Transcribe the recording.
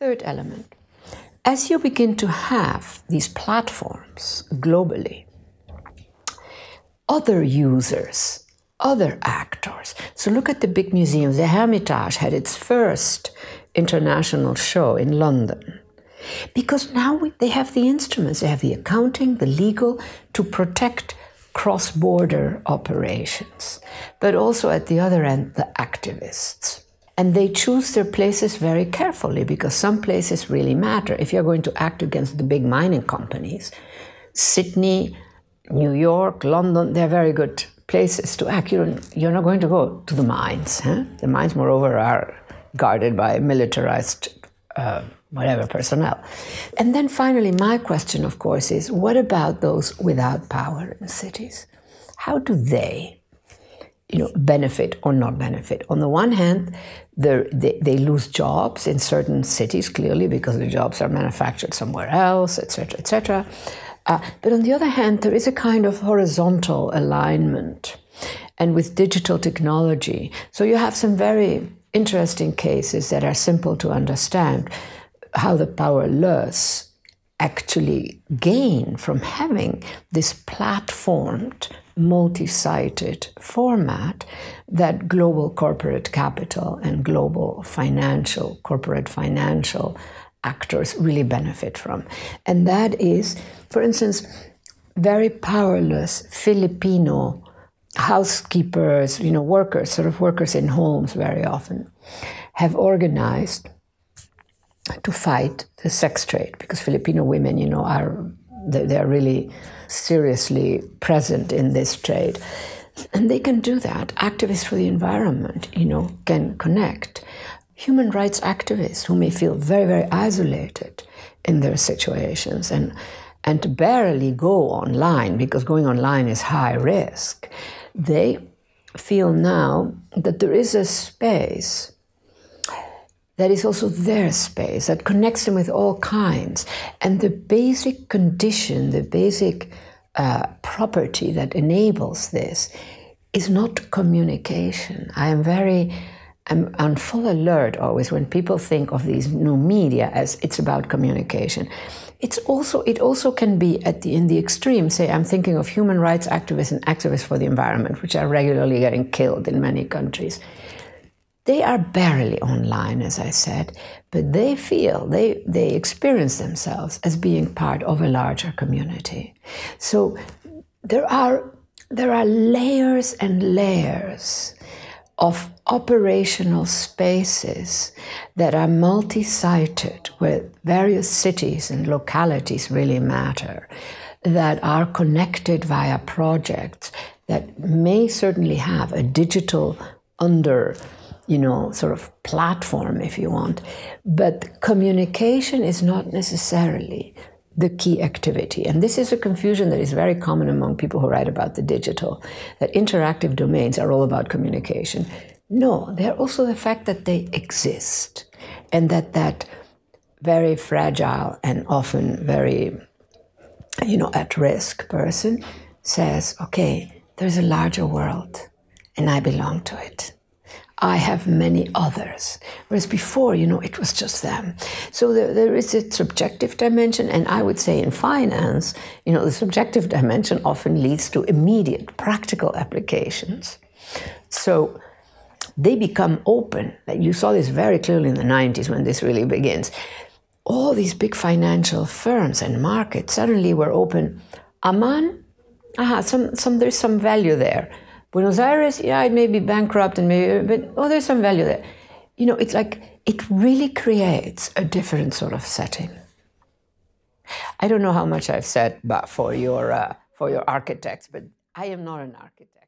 Third element as you begin to have these platforms globally, other users, other actors. So look at the big museums. The Hermitage had its first international show in London. Because now we, they have the instruments, they have the accounting, the legal to protect cross border operations, but also at the other end, the activists. And they choose their places very carefully because some places really matter. If you're going to act against the big mining companies, Sydney, New York, London, they're very good places to act. You're, you're not going to go to the mines. Huh? The mines, moreover, are guarded by militarized uh, whatever personnel. And then finally, my question, of course, is what about those without power in cities? How do they you know, benefit or not benefit. On the one hand, they, they lose jobs in certain cities clearly because the jobs are manufactured somewhere else, etc., etc. Uh, but on the other hand, there is a kind of horizontal alignment, and with digital technology, so you have some very interesting cases that are simple to understand how the powerless actually gain from having this platformed, multi sided format that global corporate capital and global financial, corporate financial actors really benefit from. And that is, for instance, very powerless Filipino housekeepers, you know, workers, sort of workers in homes very often, have organized to fight the sex trade because Filipino women, you know, are they, they are really seriously present in this trade. And they can do that. Activists for the environment, you know, can connect. Human rights activists who may feel very, very isolated in their situations and and barely go online because going online is high risk, they feel now that there is a space that is also their space, that connects them with all kinds. And the basic condition, the basic uh, property that enables this is not communication. I am very. I'm on full alert always when people think of these new media as it's about communication. It's also it also can be at the in the extreme. Say I'm thinking of human rights activists and activists for the environment, which are regularly getting killed in many countries. They are barely online, as I said, but they feel, they, they experience themselves as being part of a larger community. So there are, there are layers and layers of operational spaces that are multi sited, where various cities and localities really matter, that are connected via projects that may certainly have a digital under you know, sort of platform, if you want. But communication is not necessarily the key activity. And this is a confusion that is very common among people who write about the digital, that interactive domains are all about communication. No, they're also the fact that they exist and that that very fragile and often very, you know, at risk person says, okay, there's a larger world and I belong to it. I have many others. Whereas before, you know, it was just them. So there, there is a subjective dimension, and I would say in finance, you know, the subjective dimension often leads to immediate practical applications. So they become open. Like you saw this very clearly in the 90s when this really begins. All these big financial firms and markets suddenly were open. Aman, aha, some, some, there's some value there Buenos Aires, yeah, it may be bankrupt and maybe, but oh, there's some value there. You know, it's like it really creates a different sort of setting. I don't know how much I've said but for your uh, for your architects, but I am not an architect.